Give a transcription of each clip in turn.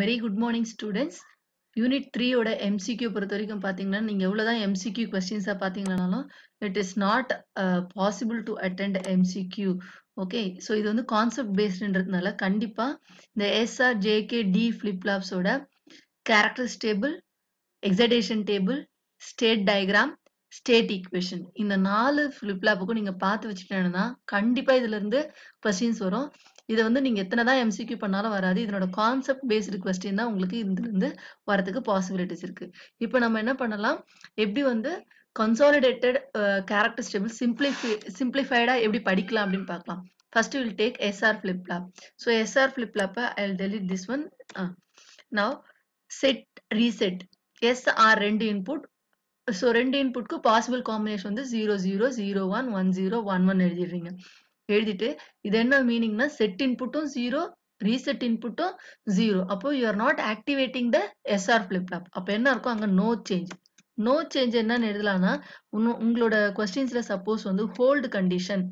Very good morning students unit த்ரீயோட MCQ பொறுத்த வரைக்கும் பார்த்தீங்கன்னா நீங்கள் எவ்வளோ தான் எம்சிக்யூ கொஸ்டின்ஸாக பார்த்தீங்கன்னாலும் it is not possible uh, to attend MCQ okay so இது வந்து கான்செப்ட் பேஸ்டுன்றதுனால கண்டிப்பாக இந்த எஸ்ஆர் ஜேகே டி ஃப்ளிப்லாப்ஸோட characters table excitation table state diagram state equation இந்த நாலு ஃபிளிப்லாப்புக்கும் நீங்கள் பார்த்து வச்சுட்டேன்னா கண்டிப்பாக இருந்து கொஸ்டின்ஸ் வரும் இதை வந்து நீங்கள் எத்தனை தான் எம்சிக்யூ பண்ணாலும் வராது இதனோட கான்செப்ட் பேஸ்டு கொஸ்டின் தான் உங்களுக்கு இதுலேருந்து வரதுக்கு பாசிபிலிட்டிஸ் இருக்குது இப்போ நம்ம என்ன பண்ணலாம் எப்படி வந்து கன்சாலிடேட்டட் கேரக்டர் ஸ்டேபிள் சிம்பிளிஃபை சிம்பிளிஃபைடாக எப்படி படிக்கலாம் அப்படின்னு பார்க்கலாம் first will take SR flip-flop so SR ஃபிளிப்லாப்பை I will delete this one now set reset SR ரெண்டு இன்புட் ஸோ ரெண்டு இன்புட்க்கு பாசிபிள் காம்பினேஷன் வந்து zero zero zero one one zero one one எழுதிடுறீங்க எழுதிட்டு இது என்ன மீனிங்னா செட் இன்புட்டும் ஜீரோ ரீசெட் இன்புட்டும் ஜீரோ அப்போ you are not activating the SR flip-flop அப்போ என்ன இருக்கும் அங்கே நோ சேஞ்ச் நோ சேஞ்ச் என்னன்னு எழுதலாம்னா உங்களோட கொஸ்டின்ஸ்ல சப்போஸ் வந்து ஹோல்டு கண்டிஷன்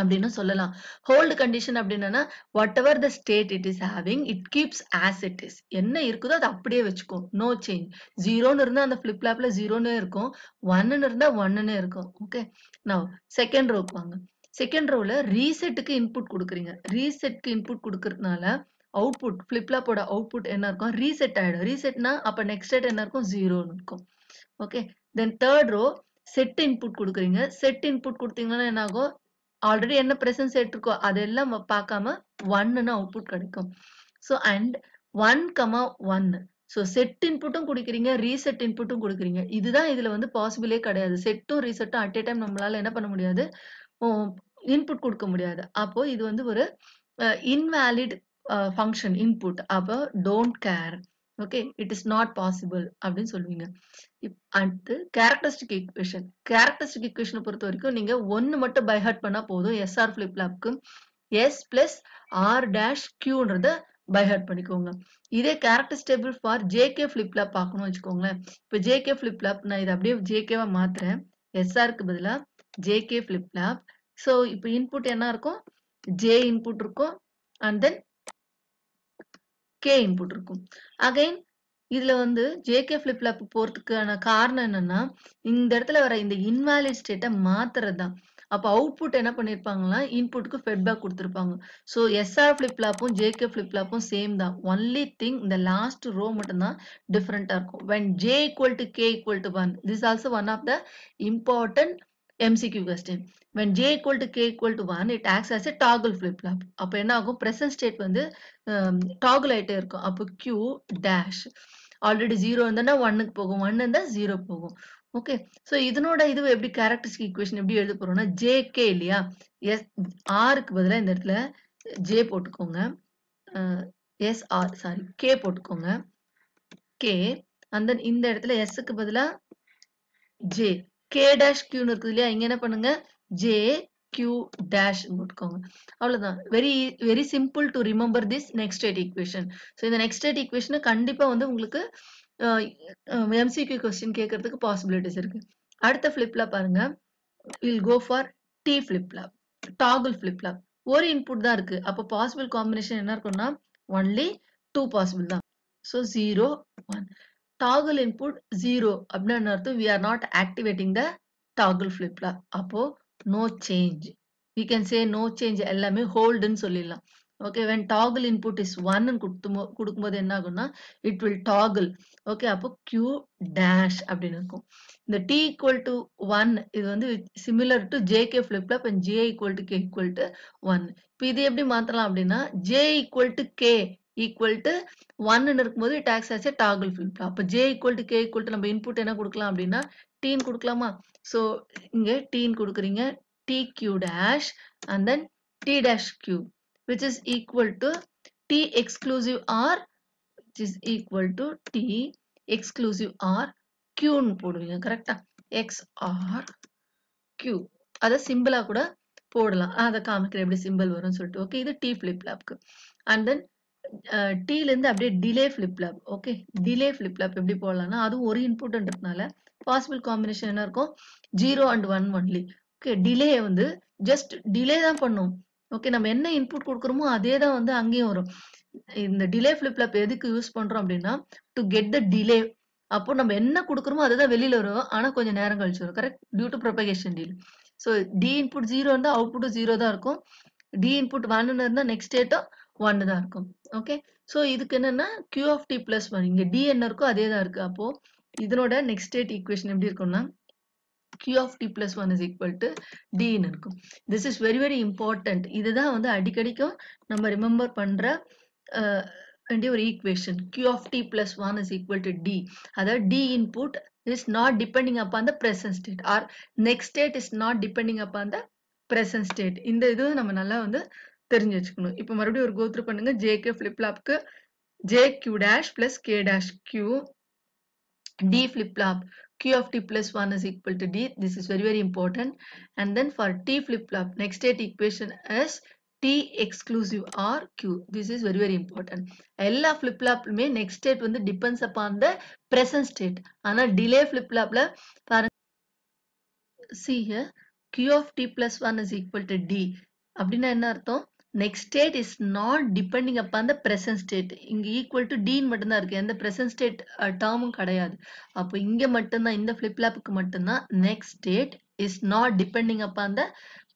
அப்படின்னு சொல்லலாம் ஹோல்டு கண்டிஷன் அப்படின்னா whatever the state it is having it keeps as it is என்ன இருக்குதோ அது அப்படியே வச்சுக்கும் நோ சேஞ்ச் ஜீரோன்னு இருந்தால் அந்த ஃபிளிப்லாப்ல ஜீரோன்னு இருக்கும் ஒன்னு இருந்தால் ஒன்னுன்னு இருக்கும் ஓகே நான் செகண்ட் ரோக்கு வாங்க செகண்ட் ரோவில் ரீசெட்டுக்கு இன்புட் கொடுக்குறீங்க ரீசெட்க்கு இன்புட் கொடுக்கறதுனால அவுட்புட் ஃபிளிப்லாப்போட அவுட்புட் என்ன இருக்கும் ரீசெட் ஆகிடும் ரீசெட்னா அப்போ நெக்ஸ்ட் ஸ்டேட் என்ன இருக்கும் ஜீரோன்னு இருக்கும் okay then third row set input கொடுக்குறீங்க செட் இன்புட் கொடுத்தீங்கன்னா என்ன ஆகும் ஆல்ரெடி என்ன ப்ரெசன்ஸ் எடுத்துருக்கோ அதெல்லாம் பார்க்காம ஒன்னுன்னு அவுட்புட் கிடைக்கும் ஸோ அண்ட் ஒன் கமா ஒன்னு ஸோ செட் இன்புட்டும் கொடுக்குறீங்க ரீசெட் இன்புட்டும் கொடுக்குறீங்க இதுதான் இதில் வந்து பாசிபிளே கிடையாது செட்டும் ரீசெட்டும் அட் ஏ டைம் நம்மளால என்ன பண்ண முடியாது இன்புட் கொடுக்க முடியாது அப்போ இது வந்து ஒரு இன்வேலிட் ஃபங்க்ஷன் இன்புட் அப்போ don't care okay it is not possible அப்படின்னு சொல்லுவீங்க அடுத்து கேரக்டரிஸ்டிக் ஈக்குவேஷன் கேரக்டரிஸ்டிக் ஈக்குவேஷனை பொறுத்த வரைக்கும் நீங்க ஒன்னு மட்டும் பை ஹார்ட் பண்ணா போதும் SR flip S plus R dash கியூன்றத பை பண்ணிக்கோங்க இதே character stable for JK flip பார்க்கணும் வச்சுக்கோங்களேன் இப்போ ஜேகே ஃபிளிப் ஃபிளாப் நான் இதை அப்படியே ஜேகேவா மாத்துறேன் எஸ்ஆருக்கு பதிலாக ஜேகே ஃபிளிப் ஃபிளாப் ஸோ இப்போ இன்புட் என்ன இருக்கும் ஜே இன்புட் இருக்கும் அண்ட் தென் கே இன்புட் இருக்கும் அகைன் இதுல வந்து ஜேகே ஃபிளிப் ஃபிளாப் போறதுக்கான காரணம் என்னன்னா இந்த இடத்துல வர இந்த இன்வேலிட் ஸ்டேட்டை மாத்துறது தான் அப்போ அவுட்புட் என்ன பண்ணிருப்பாங்கன்னா இன்புட்டுக்கு ஃபெட்பேக் கொடுத்துருப்பாங்க ஸோ எஸ்ஆர் ஃபிளிப் ஃப்ளாப்பும் ஜேகே ஃபிளிப் ஃப்ளாப்பும் சேம் தான் ஒன்லி திங் இந்த லாஸ்ட் ரோ மட்டும்தான் டிஃப்ரெண்ட்டாக இருக்கும் when J equal to K equal to one this also one of the important MCQ question. When J equal to K equal to 1, it acts as a toggle flip-flop. அப்பு என்ன அக்கும் present state வந்து toggle ஐட்டே இருக்கும் அப்பு Q dash Already 0 இருந்தா 1க்கு போகும் 1 இந்த 0 போகும் Okay. So, இதுனோட இது எப்படி characteristic equation எப்படி எழுத போறோம்னா ஜே கே இல்லையா எஸ் ஆருக்கு பதிலாக இந்த இடத்துல J போட்டுக்கோங்க Yes, R, sorry. K போட்டுக்கோங்க K. அந்தன் இந்த S எஸ்க்கு பதிலாக J. கே டேஷ் கியூன்னு இருக்குது இல்லையா இங்க என்ன பண்ணுங்க ஜே கியூ டேஷ் போட்டுக்கோங்க அவ்வளவுதான் very very simple to remember this next state equation so இந்த நெக்ஸ்ட் ஸ்டேட் ஈக்குவேஷனை கண்டிப்பா வந்து உங்களுக்கு எம்சிக்யூ கொஸ்டின் கேட்கறதுக்கு பாசிபிலிட்டிஸ் இருக்கு அடுத்த ஃபிளிப்ல பாருங்க will go for T flip-flop toggle flip-flop ஒரு இன்புட் தான் இருக்கு அப்போ பாசிபிள் காம்பினேஷன் என்ன இருக்கும்னா ஒன்லி டூ பாசிபிள் தான் so zero one toggle input zero அப்படின்னு அர்த்தம் we are not activating the toggle ஃபிளிப்ல அப்போ no change we can say no change எல்லாமே ஹோல்டுன்னு சொல்லிடலாம் okay when toggle input is ஒன்னு கொடுத்து கொடுக்கும்போது என்ன ஆகும்னா இட் வில் டாகுல் ஓகே அப்போ கியூ டேஷ் அப்படின்னு இருக்கும் இந்த டி ஈக்குவல் டு ஒன் இது வந்து சிமிலர் டு ஜேகே ஃபிளிப்ல இப்போ J equal to K equal to one இப்போ இது எப்படி மாற்றலாம் அப்படின்னா J equal to K equal to ஒன்னு இருக்கும்போது it acts as a toggle flip flop J equal to K equal to நம்ம இன்புட் என்ன கொடுக்கலாம் அப்படின்னா டீன் கொடுக்கலாமா ஸோ இங்கே டீன் கொடுக்குறீங்க T Q dash and then T dash Q which is equal to T exclusive or which is equal to T exclusive R கியூன்னு போடுவீங்க கரெக்டா எக்ஸ் ஆர் கியூ அதை சிம்பிளாக கூட போடலாம் அதை காமிக்கிறேன் எப்படி சிம்பிள் வரும்னு சொல்லிட்டு ஓகே இது டி ஃபிளிப் ஃப்ளாப்க்கு அண்ட் தென் டீலேருந்து அப்படியே delay flip-flop okay delay flip-flop எப்படி போடலாம்னா அதுவும் ஒரு இன்புட்ன்றதுனால பாசிபிள் காம்பினேஷன் என்ன இருக்கும் zero and one only okay delay வந்து ஜஸ்ட் டிலே தான் பண்ணும் ஓகே நம்ம என்ன இன்புட் கொடுக்குறோமோ அதே தான் வந்து அங்கேயும் வரும் இந்த டிலே ஃபிளிப்லாப் எதுக்கு யூஸ் பண்ணுறோம் அப்படின்னா டு கெட் த டிலே அப்போ நம்ம என்ன கொடுக்குறோமோ அதுதான் வெளியில் வரும் ஆனால் கொஞ்சம் நேரம் கழிச்சு வரும் correct due to propagation delay so D input zero இருந்தால் அவுட்புட்டும் ஜீரோ தான் இருக்கும் டி இன்புட் ஒன்னு இருந்தால் நெக்ஸ்ட் டேட்டும் ஒன்னு தான் இருக்கும் ஓகே ஸோ இதுக்கு என்னன்னா Q of T plus one இங்கே டி என்ன இருக்கோ அதே தான் இருக்கு அப்போ இதனோட நெக்ஸ்ட் டேட் ஈக்குவேஷன் எப்படி இருக்கும்னா Q of T plus one is equal to D N இருக்கும் this is very very important இதுதான் வந்து அடிக்கடிக்கும் நம்ம ரிமெம்பர் பண்ற வேண்டிய ஒரு equation Q of T plus one is equal to D அதாவது D input is not depending upon the present state or next state is not depending upon the present state இந்த இது நம்ம நல்லா வந்து தெரிஞ்சு வச்சுக்கணும் இப்போ மறுபடியும் ஒரு கோத்ரூ பண்ணுங்க ஜேகே ஃப்ளிப்லாப்க்கு J Q dash plus K dash Q T flip-flop q of t plus 1 is equal to d this is very very important and then for t flip-flop next state equation is t exclusive or q this is very very important எல்லா flip-flopலுமே next state வந்து depends upon the present state ஆனா delay flip-flopல பாருங்க see here q of t plus 1 is equal to d அப்படின்னா என்ன அர்த்தம் next state is not depending upon the present state இங்க equal to dன்னு மட்டுந்தா இருக்கு எந்த present state டேர்மும் கடையாது அப்பு இங்க மட்டுந்தா இந்த flip ஃபிளிப்லாப்புக்கு மட்டுந்தா next state is not depending upon the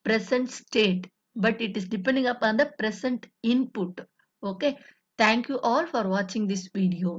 present state but it is depending upon the present input okay thank you all for watching this video